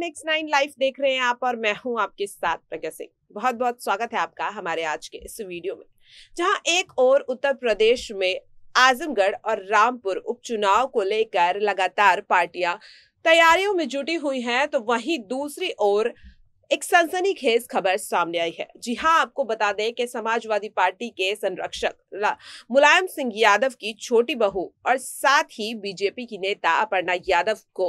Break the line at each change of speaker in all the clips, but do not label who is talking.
Next nine life देख रहे हैं आप और मैं हूं आपके साथ प्रज्ञा सिंह बहुत बहुत स्वागत है आपका हमारे आज के इस वीडियो में जहां एक और उत्तर प्रदेश में आजमगढ़ और रामपुर उपचुनाव को लेकर लगातार पार्टियां तैयारियों में जुटी हुई हैं तो वहीं दूसरी ओर एक सनसनीखेज खबर सामने आई है जी हाँ आपको बता दें कि समाजवादी पार्टी के संरक्षक मुलायम सिंह यादव की छोटी बहू और साथ ही बीजेपी की नेता अपर्णा यादव को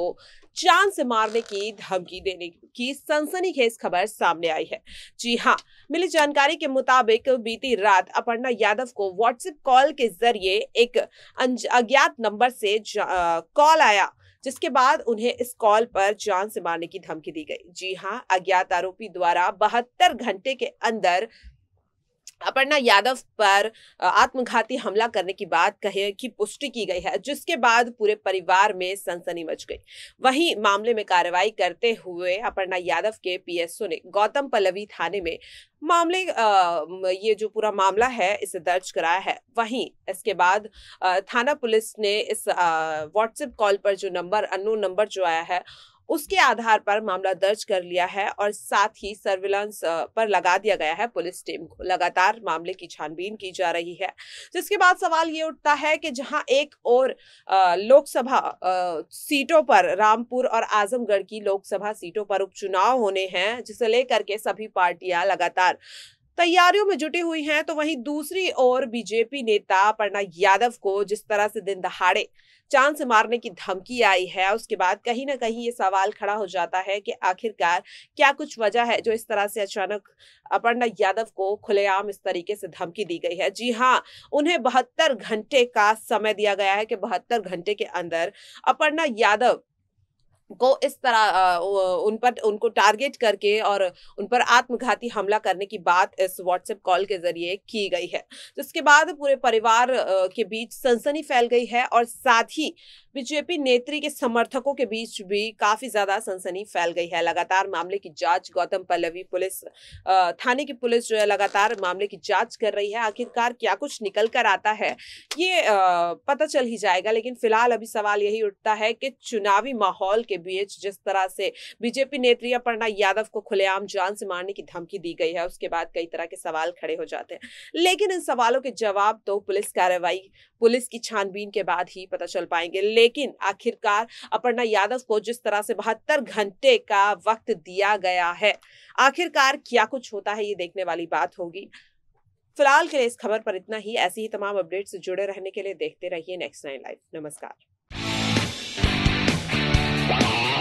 जान से मारने की धमकी देने की सनसनीखेज खबर सामने आई है जी हाँ मिली जानकारी के मुताबिक बीती रात अपर्णा यादव को व्हाट्सएप कॉल के जरिए एक अज्ञात नंबर से कॉल आया जिसके बाद उन्हें इस कॉल पर जान से मारने की धमकी दी गई जी हाँ अज्ञात आरोपी द्वारा बहत्तर घंटे के अंदर अपर्णा यादव पर आत्मघाती हमला करने की बात कहे की पुष्टि की गई है जिसके बाद पूरे परिवार में सनसनी मच गई वहीं मामले में कार्रवाई करते हुए अपर्णा यादव के पीएसओ ने गौतम पल्लवी थाने में मामले ये जो पूरा मामला है इसे दर्ज कराया है वहीं इसके बाद थाना पुलिस ने इस व्हाट्सएप कॉल पर जो नंबर अनोन नंबर जो आया है उसके आधार पर मामला दर्ज कर लिया है और साथ ही सर्विलांस पर लगा दिया गया है पुलिस टीम को लगातार मामले की छानबीन की जा रही है जिसके बाद सवाल ये उठता है कि जहां एक और लोकसभा सीटों पर रामपुर और आजमगढ़ की लोकसभा सीटों पर उपचुनाव होने हैं जिसे लेकर के सभी पार्टियां लगातार तैयारियों में जुटी हुई हैं तो वहीं दूसरी ओर बीजेपी नेता अपर्णा यादव को जिस तरह से दिन दहाड़े चांद से मारने की धमकी आई है उसके बाद कहीं ना कहीं ये सवाल खड़ा हो जाता है कि आखिरकार क्या कुछ वजह है जो इस तरह से अचानक अपर्णा यादव को खुलेआम इस तरीके से धमकी दी गई है जी हाँ उन्हें बहत्तर घंटे का समय दिया गया है कि बहत्तर घंटे के अंदर अपर्णा यादव को इस तरह उन पर उनको टारगेट करके और उन पर आत्मघाती हमला करने की बात इस व्हाट्सएप कॉल के जरिए की गई है जिसके बाद पूरे परिवार के बीच सनसनी फैल गई है और साथ ही बीजेपी नेत्री के समर्थकों के बीच भी काफी ज्यादा सनसनी फैल गई है लगातार मामले की जांच गौतम पल्लवी पुलिस थाने की पुलिस जो है लगातार मामले की जांच कर रही है आखिरकार क्या कुछ निकल कर आता है ये पता चल ही जाएगा लेकिन फिलहाल अभी सवाल यही उठता है कि चुनावी माहौल के बीच जिस तरह से बीजेपी नेत्री अपर्णा यादव को खुलेआम जान से मारने की धमकी दी गई है उसके बाद कई तरह के सवाल खड़े हो जाते हैं लेकिन इन सवालों के जवाब तो पुलिस कार्रवाई पुलिस की छानबीन के बाद ही पता चल पाएंगे लेकिन आखिरकार अपर्णा यादव को जिस तरह से बहत्तर घंटे का वक्त दिया गया है आखिरकार क्या कुछ होता है ये देखने वाली बात होगी फिलहाल के लिए इस खबर पर इतना ही ऐसी ही तमाम अपडेट्स से जुड़े रहने के लिए देखते रहिए नेक्स्ट नाइन लाइव नमस्कार Yeah.